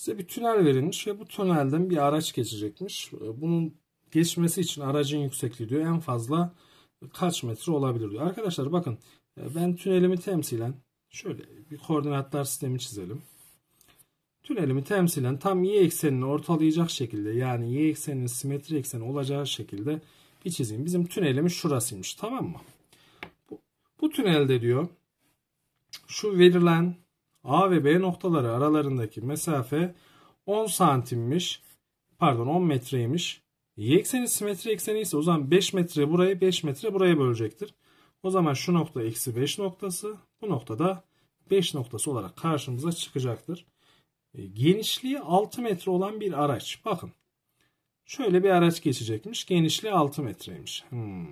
Size bir tünel verilmiş ve bu tünelden bir araç geçecekmiş. Ee, bunun geçmesi için aracın yüksekliği diyor en fazla kaç metre olabilir diyor. Arkadaşlar bakın e, ben tünelimi temsilen şöyle bir koordinatlar sistemi çizelim. Tünelimi temsilen tam y eksenini ortalayacak şekilde yani y ekseninin simetri ekseni olacağı şekilde bir çizeyim. Bizim tünelimiz şurasıymış tamam mı? Bu, bu tünelde diyor şu verilen A ve B noktaları aralarındaki mesafe 10 santimmiş. Pardon 10 metreymiş. Y ekseni simetri ekseni ise o zaman 5 metre burayı 5 metre buraya bölecektir. O zaman şu nokta eksi 5 noktası bu noktada 5 noktası olarak karşımıza çıkacaktır. E, genişliği 6 metre olan bir araç. Bakın şöyle bir araç geçecekmiş. Genişliği 6 metreymiş. Hmm.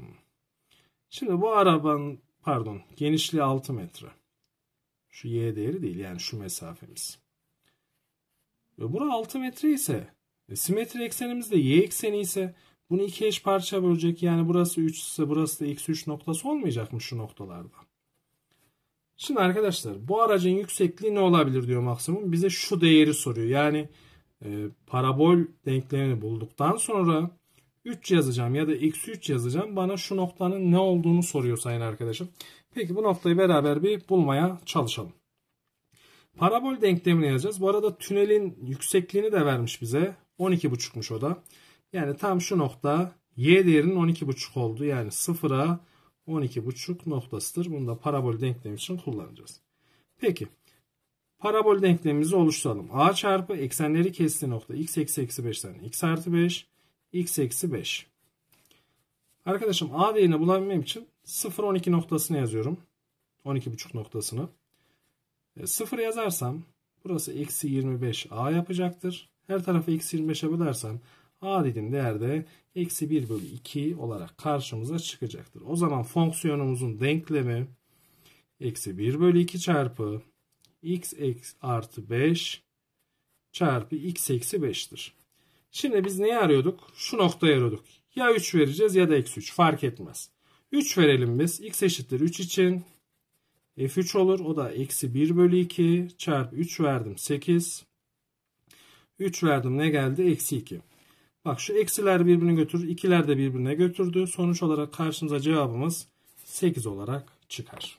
Şimdi bu arabanın pardon genişliği 6 metre. Şu y değeri değil yani şu mesafemiz. Ve bura 6 metre ise e, simetri eksenimiz de y ekseni ise bunu iki eş parça bölecek. Yani burası 3 ise burası da x 3 noktası olmayacak mı şu noktalarda? Şimdi arkadaşlar bu aracın yüksekliği ne olabilir diyor maksimum. Bize şu değeri soruyor. Yani e, parabol denklemini bulduktan sonra 3 yazacağım ya da x 3 yazacağım. Bana şu noktanın ne olduğunu soruyor sayın arkadaşım. Peki bu noktayı beraber bir bulmaya çalışalım. Parabol denklemini yazacağız. Bu arada tünelin yüksekliğini de vermiş bize. 12,5'muş o da. Yani tam şu nokta y değerinin 12,5 oldu. Yani 0'a 12,5 noktasıdır. Bunu da parabol denklemi için kullanacağız. Peki. Parabol denklemimizi oluşturalım. a çarpı eksenleri kestiği nokta x eksi eksi 5'ten x artı 5 x eksi 5. Arkadaşım a değerini bulabilmem için 0 12 noktasını yazıyorum. 12.5 noktasını. E, 0 yazarsam burası eksi 25 a yapacaktır. Her tarafı eksi 25'e bölersem a dediğim değerde eksi 1 bölü 2 olarak karşımıza çıkacaktır. O zaman fonksiyonumuzun denklemi eksi 1 bölü 2 çarpı x, eksi artı 5 çarpı x eksi 5'tir. Şimdi biz neyi arıyorduk? Şu noktayı arıyorduk. Ya 3 vereceğiz ya da eksi 3 fark etmez. 3 verelim biz. X eşittir 3 için. F3 olur. O da eksi 1 bölü 2 çarpı 3 verdim 8. 3 verdim ne geldi? Eksi 2. Bak şu eksiler birbirini götürür. ikiler de birbirine götürdü. Sonuç olarak karşımıza cevabımız 8 olarak çıkar.